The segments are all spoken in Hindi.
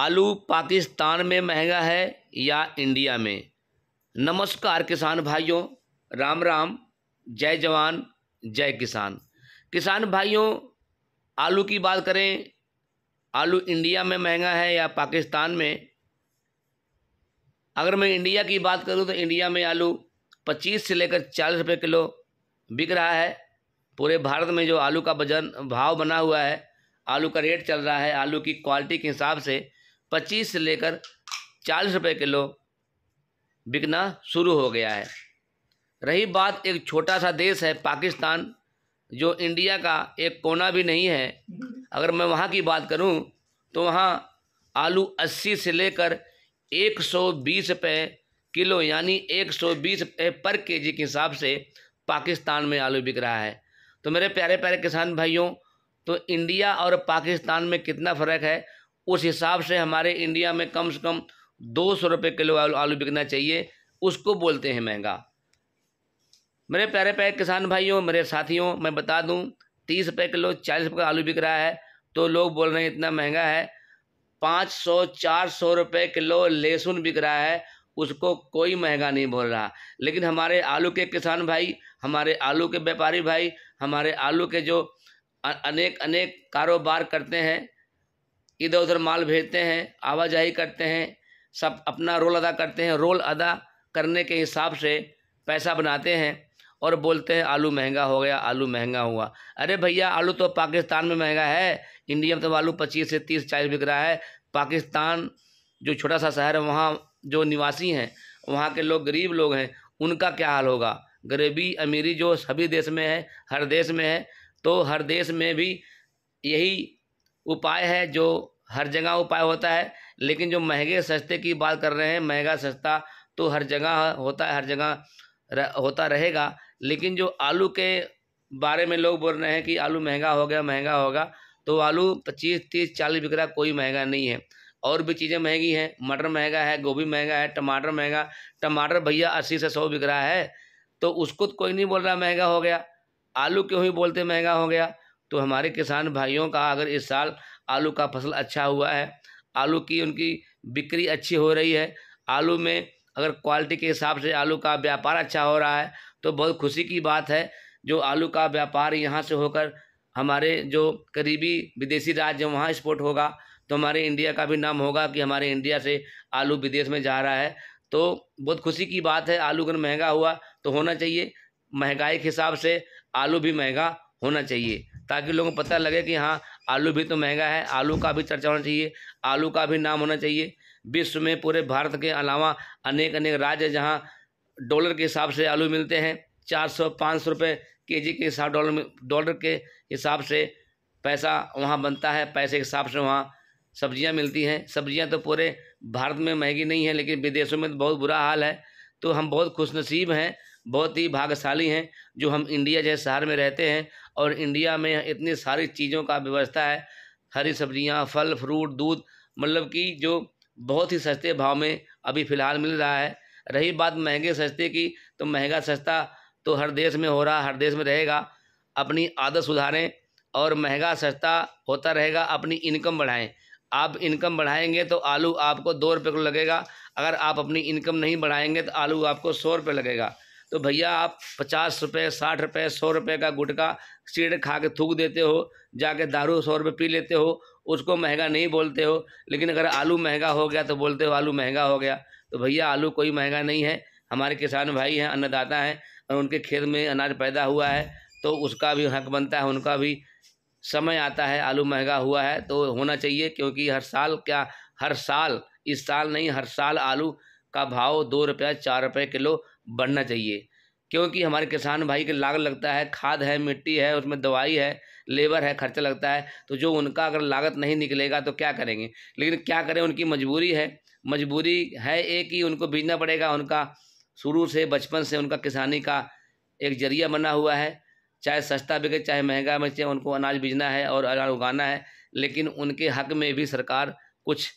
आलू पाकिस्तान में महंगा है या इंडिया में नमस्कार किसान भाइयों राम राम जय जवान जय किसान किसान भाइयों आलू की बात करें आलू इंडिया में महंगा है या पाकिस्तान में अगर मैं इंडिया की बात करूं तो इंडिया में आलू 25 से लेकर 40 रुपए किलो बिक रहा है पूरे भारत में जो आलू का वजन भाव बना हुआ है आलू का रेट चल रहा है आलू की क्वालिटी के हिसाब से पच्चीस से लेकर चालीस रुपये किलो बिकना शुरू हो गया है रही बात एक छोटा सा देश है पाकिस्तान जो इंडिया का एक कोना भी नहीं है अगर मैं वहाँ की बात करूँ तो वहाँ आलू 80 से लेकर 120 रुपये किलो यानी 120 रुपये पर केजी के हिसाब से पाकिस्तान में आलू बिक रहा है तो मेरे प्यारे प्यारे किसान भाइयों तो इंडिया और पाकिस्तान में कितना फ़र्क है उस हिसाब से हमारे इंडिया में कम से कम दो सौ रुपये किलो आलू, बिकना चाहिए उसको बोलते हैं महंगा मेरे प्यारे प्यारे किसान भाइयों मेरे साथियों मैं बता दूं तीस रुपये किलो चालीस रुपये का आलू बिक रहा है तो लोग बोल रहे हैं इतना महंगा है पाँच सौ चार सौ रुपये किलो लहसुन बिक रहा है उसको कोई महंगा नहीं बोल रहा लेकिन हमारे आलू के किसान भाई हमारे आलू के व्यापारी भाई हमारे आलू के जो अनेक अनेक कारोबार करते हैं इधर उधर माल भेजते हैं आवाजाही करते हैं सब अपना रोल अदा करते हैं रोल अदा करने के हिसाब से पैसा बनाते हैं और बोलते हैं आलू महंगा हो गया आलू महंगा हुआ अरे भैया आलू तो पाकिस्तान में महंगा है इंडिया में तो आलू पच्चीस से तीस चालीस बिक रहा है पाकिस्तान जो छोटा सा शहर है वहाँ जो निवासी हैं वहाँ के लोग गरीब लोग हैं उनका क्या हाल होगा गरीबी अमीरी जो सभी देश में है हर देश में है तो हर देश में भी यही उपाय है जो हर जगह उपाय होता है लेकिन जो महंगे सस्ते की बात कर रहे हैं महंगा सस्ता तो हर जगह होता है हर जगह होता रहेगा लेकिन जो आलू के बारे में लोग बोल रहे हैं कि आलू महंगा हो गया महंगा होगा तो आलू पच्चीस तीस चालीस बिक रहा कोई महंगा नहीं है और भी चीज़ें महंगी हैं मटर महंगा है गोभी महंगा है टमाटर महंगा टमाटर भैया अस्सी से सौ बिक रहा है तो उसको तो कोई नहीं बोल रहा महंगा हो गया आलू क्यों ही बोलते महंगा हो गया तो हमारे किसान भाइयों का अगर इस साल आलू का फसल अच्छा हुआ है आलू की उनकी बिक्री अच्छी हो रही है आलू में अगर क्वालिटी के हिसाब से आलू का व्यापार अच्छा हो रहा है तो बहुत खुशी की बात है जो आलू का व्यापार यहाँ से होकर हमारे जो करीबी विदेशी राज्य वहाँ एक्सपोर्ट होगा तो हमारे इंडिया का भी नाम होगा कि हमारे इंडिया से आलू विदेश में जा रहा है तो बहुत खुशी की बात है आलू अगर महंगा हुआ तो होना चाहिए महंगाई के हिसाब से आलू भी महंगा होना चाहिए ताकि लोगों को पता लगे कि हाँ आलू भी तो महंगा है आलू का भी चर्चा होना चाहिए आलू का भी नाम होना चाहिए विश्व में पूरे भारत के अलावा अनेक अनेक राज्य जहाँ डॉलर के हिसाब से आलू मिलते हैं चार सौ पाँच सौ रुपये के जी के हिसाब डॉलर डॉलर के हिसाब से पैसा वहाँ बनता है पैसे के हिसाब से वहाँ सब्जियाँ मिलती हैं सब्जियाँ तो पूरे भारत में महंगी नहीं है लेकिन विदेशों में तो बहुत बुरा हाल है तो हम बहुत खुशनसीब हैं बहुत ही भाग्यशाली हैं जो हम इंडिया जैसे शहर में रहते हैं और इंडिया में इतनी सारी चीज़ों का व्यवस्था है हरी सब्जियां फल फ्रूट दूध मतलब कि जो बहुत ही सस्ते भाव में अभी फ़िलहाल मिल रहा है रही बात महंगे सस्ते की तो महंगा सस्ता तो हर देश में हो रहा हर देश में रहेगा अपनी आदत सुधारें और महंगा सस्ता होता रहेगा अपनी इनकम बढ़ाएँ आप इनकम बढ़ाएंगे तो आलू आपको दो रुपये को लगेगा अगर आप अपनी इनकम नहीं बढ़ाएंगे तो आलू आपको सौ रुपये लगेगा तो भैया आप पचास रुपये साठ रुपये सौ रुपये का गुटका सीढ़ खा के थूक देते हो जाके दारू सौ रुपये पी लेते हो उसको महंगा नहीं बोलते हो लेकिन अगर आलू महंगा हो गया तो बोलते हो आलू महंगा हो गया तो भैया आलू कोई महंगा नहीं है हमारे किसान भाई हैं अन्नदाता हैं और उनके खेत में अनाज पैदा हुआ है तो उसका भी हक बनता है उनका भी समय आता है आलू महंगा हुआ है तो होना चाहिए क्योंकि हर साल क्या हर साल इस साल नहीं हर साल आलू का भाव दो रुपया चार रुपये किलो बढ़ना चाहिए क्योंकि हमारे किसान भाई के लागत लगता है खाद है मिट्टी है उसमें दवाई है लेबर है खर्चा लगता है तो जो उनका अगर लागत नहीं निकलेगा तो क्या करेंगे लेकिन क्या करें उनकी मजबूरी है मजबूरी है एक ही उनको बीजना पड़ेगा उनका शुरू से बचपन से उनका किसानी का एक जरिया बना हुआ है चाहे सस्ता बिके चाहे महंगा बचे उनको अनाज बीजना है और अनाज उगाना है लेकिन उनके हक में भी सरकार कुछ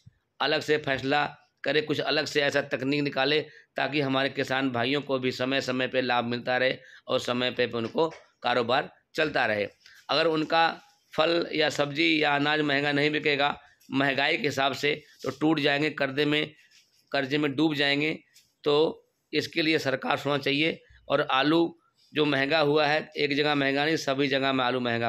अलग से फैसला करे कुछ अलग से ऐसा तकनीक निकाले ताकि हमारे किसान भाइयों को भी समय समय पर लाभ मिलता रहे और समय पर उनको कारोबार चलता रहे अगर उनका फल या सब्जी या अनाज महंगा नहीं बिकेगा महंगाई के हिसाब से तो टूट जाएंगे कर्जे में कर्जे में डूब जाएंगे तो इसके लिए सरकार सोचना चाहिए और आलू जो महंगा हुआ है एक जगह महंगा नहीं सभी जगह में आलू महंगा